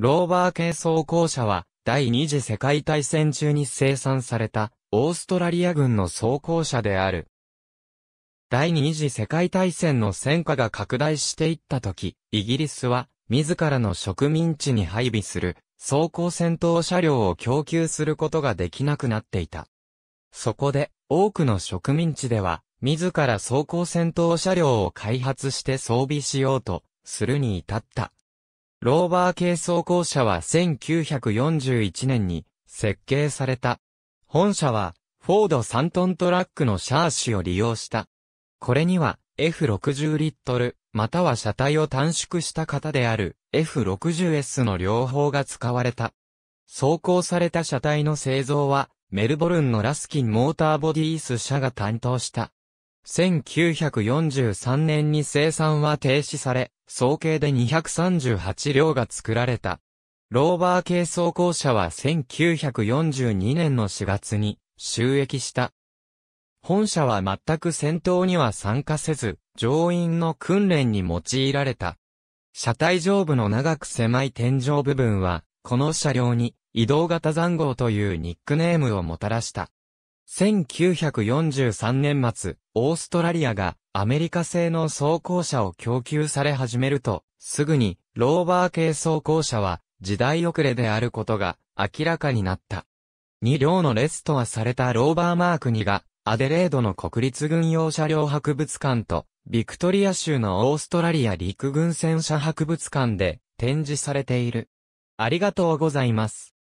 ローバー系装甲車は、第二次世界大戦中に生産された、オーストラリア軍の装甲車である。第二次世界大戦の戦火が拡大していった時、イギリスは、自らの植民地に配備する、装甲戦闘車両を供給することができなくなっていた。そこで、多くの植民地では、自ら装甲戦闘車両を開発して装備しようと、するに至った。ローバー系装甲車は1941年に設計された。本社はフォード3トントラックのシャーシを利用した。これには F60 リットル、または車体を短縮した型である F60S の両方が使われた。走行された車体の製造はメルボルンのラスキンモーターボディース社が担当した。1943年に生産は停止され、総計で238両が作られた。ローバー系装甲車は1942年の4月に収益した。本社は全く戦闘には参加せず、乗員の訓練に用いられた。車体上部の長く狭い天井部分は、この車両に移動型残号というニックネームをもたらした。1943年末、オーストラリアがアメリカ製の装甲車を供給され始めると、すぐにローバー系装甲車は時代遅れであることが明らかになった。2両のレストアされたローバーマーク2がアデレードの国立軍用車両博物館とビクトリア州のオーストラリア陸軍戦車博物館で展示されている。ありがとうございます。